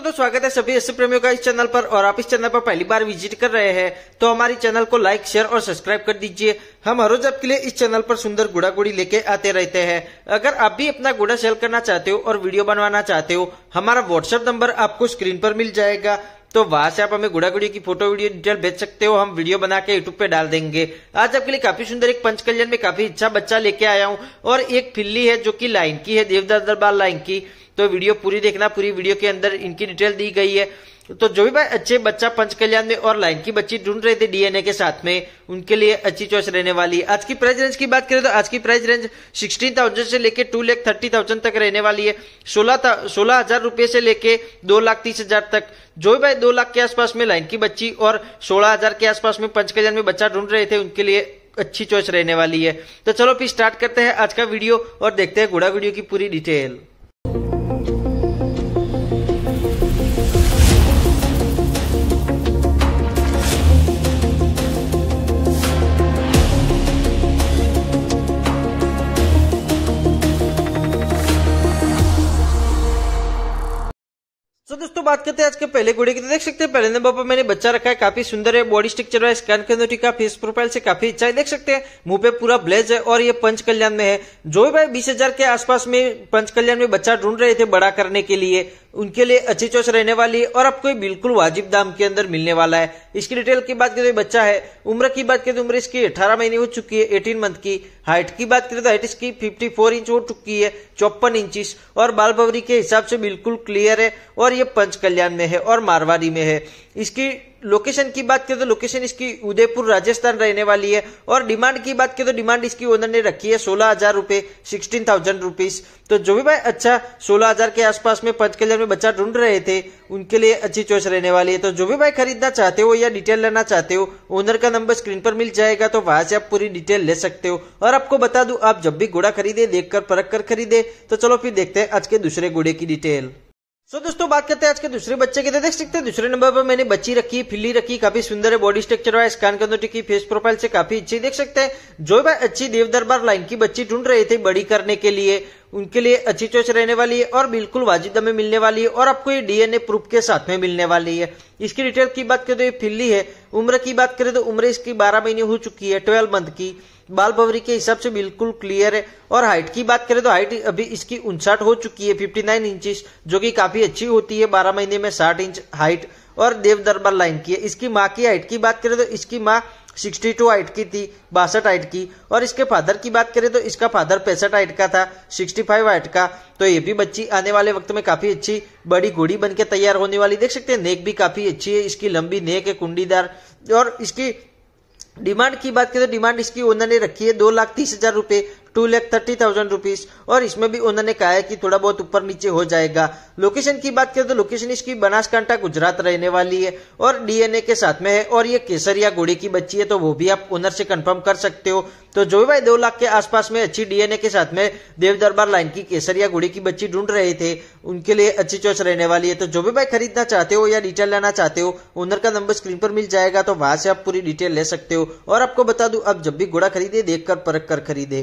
दोस्तों तो स्वागत है सभी ऐसे प्रेमियों का इस चैनल पर और आप इस चैनल पर पहली बार विजिट कर रहे हैं तो हमारी चैनल को लाइक शेयर और सब्सक्राइब कर दीजिए हम हर रोज आपके लिए इस चैनल पर सुंदर गुड़ा गुड़ी लेके आते रहते हैं अगर आप भी अपना गुड़ा सेल करना चाहते हो और वीडियो बनवाना चाहते हो हमारा व्हाट्सएप नंबर आपको स्क्रीन पर मिल जाएगा तो वहां से आप हमें गुड़ा गुड़ी की फोटो वीडियो डिटेल भेज सकते हो हम वीडियो बना के यूट्यूब पे डाल देंगे आज आपके लिए काफी सुंदर एक पंच कल्याण में काफी अच्छा बच्चा लेके आया हूँ और एक फिल्ली है जो की लाइन की है देवदास दरबार लाइन की तो वीडियो पूरी देखना पूरी वीडियो के अंदर इनकी डिटेल दी गई है तो जो भी भाई अच्छे बच्चा पंच कल्याण में और लाइन की बच्ची ढूंढ रहे थे डीएनए के साथ में उनके लिए अच्छी चॉइस रहने वाली है आज की प्राइस रेंज की बात करें तो आज की प्राइस रेंज सिक्सटीन थाउजेंड से लेके टू लेख थर्टी थाउजेंड तक रहने वाली है सोलह सोलह हजार रुपए से लेके दो लाख तीस हजार तक जो भी भाई दो लाख के आसपास में लाइन की बच्ची और सोलह हजार के आसपास में पंच कल्याण में बच्चा ढूंढ रहे थे उनके लिए अच्छी चॉइस रहने वाली है तो चलो फिर स्टार्ट करते हैं आज का वीडियो और देखते हैं घोड़ा वीडियो की पूरी डिटेल सो so, दोस्तों बात करते हैं आज के पहले घोड़े की तो देख सकते हैं पहले नंबर पर मैंने बच्चा रखा है काफी सुंदर है बॉडी स्ट्रक्चर है स्कैन के अंदर का फेस प्रोफाइल से काफी अच्छा है देख सकते हैं मुंह पे पूरा ब्लेज है और ये पंच कल्याण में है जो भी भाई बीस हजार के आसपास में पंच कल्याण में बच्चा ढूंढ रहे थे बड़ा करने के लिए उनके लिए अच्छी चॉइस रहने वाली है और आपको बिल्कुल वाजिब दाम के अंदर मिलने वाला है इसकी डिटेल की बात करें तो बच्चा है उम्र की बात करें तो उम्र इसकी अठारह महीने हो चुकी है एटीन मंथ की हाइट की बात करें तो हाइट इसकी फिफ्टी फोर इंच हो चुकी है चौपन इंचिस और बाल बवरी के हिसाब से बिल्कुल क्लियर है और ये पंच कल्याण में है और मारवाड़ी में है इसकी लोकेशन की बात करें तो लोकेशन इसकी उदयपुर राजस्थान रहने वाली है और डिमांड की बात करें तो डिमांड इसकी ओनर ने रखी है सोलह हजार रुपए सिक्सटीन थाउजेंड रुपीज तो जो भी भाई अच्छा सोलह हजार के आसपास में पंचकल्याण में बच्चा ढूंढ रहे थे उनके लिए अच्छी चॉइस रहने वाली है तो जो भी भाई खरीदना चाहते हो या डिटेल लेना चाहते हो ओनर का नंबर स्क्रीन पर मिल जाएगा तो वहां से आप पूरी डिटेल ले सकते हो और आपको बता दू आप जब भी घोड़ा खरीदे देख कर परख कर खरीदे तो चलो फिर देखते हैं आज के दूसरे घोड़े की डिटेल सो so, दोस्तों बात करते हैं आज के दूसरे बच्चे की तो देख सकते हैं दूसरे नंबर पर मैंने बच्ची रखी फिल्ली रखी काफी सुंदर है बॉडी स्ट्रक्चर वाइज कान अंदर टिकी फेस प्रोफाइल से काफी अच्छी देख सकते हैं जो भाई अच्छी देवदरबार लाइन की बच्ची ढूंढ रहे थे बड़ी करने के लिए उनके लिए अच्छी चोच रहने वाली है और बिल्कुल वाजिब में मिलने वाली है और आपको ये डीएनए प्रूफ के साथ में मिलने वाली है इसकी डिटेल की बात करें तो ये फिल्ली है उम्र की बात करें तो उम्र इसकी बारह महीने हो चुकी है ट्वेल्व मंथ की बाल भवरी के हिसाब से बिल्कुल क्लियर है और हाइट की बात करें तो हाइट अभी इसकी उनसाठ हो चुकी है नाइन इंच जो कि काफी अच्छी होती है बारह महीने में साठ इंच हाइट और देव दरबार लाइन की है इसकी माँ की हाइट की बात करें तो इसकी माँ सिक्सटी टू हाइट की थी बासठ हाइट की और इसके फादर की बात करें तो इसका फादर पैंसठ हाइट का था सिक्सटी फाइव हाइट का तो ये भी बच्ची आने वाले वक्त में काफ़ी अच्छी बड़ी घोड़ी बन के तैयार होने वाली देख सकते हैं नेक भी काफ़ी अच्छी है इसकी लंबी नेक है कुंडीदार और इसकी डिमांड की बात करें तो डिमांड इसकी ओनर ने रखी है दो लाख तीस हजार रूपए two lakh thirty thousand rupees और इसमें भी उन्होंने कहा है कि थोड़ा बहुत ऊपर नीचे हो जाएगा लोकेशन की बात करें तो लोकेशन इसकी बनासकांठा गुजरात रहने वाली है और डीएनए के साथ में है और ये केसरिया घोड़े की बच्ची है तो वो भी आप ओनर से कंफर्म कर सकते हो तो जो भाई दो लाख के आसपास में अच्छी डीएनए के साथ में देव दरबार लाइन की केसरिया घोड़े की बच्ची ढूंढ रहे थे उनके लिए अच्छी चॉइस रहने वाली है तो जो भी भाई खरीदना चाहते हो या डिटेल लेना चाहते हो ओनर का नंबर स्क्रीन पर मिल जाएगा तो वहां से आप पूरी डिटेल ले सकते हो और आपको बता दू आप जब भी घोड़ा खरीदे देख कर परख कर खरीदे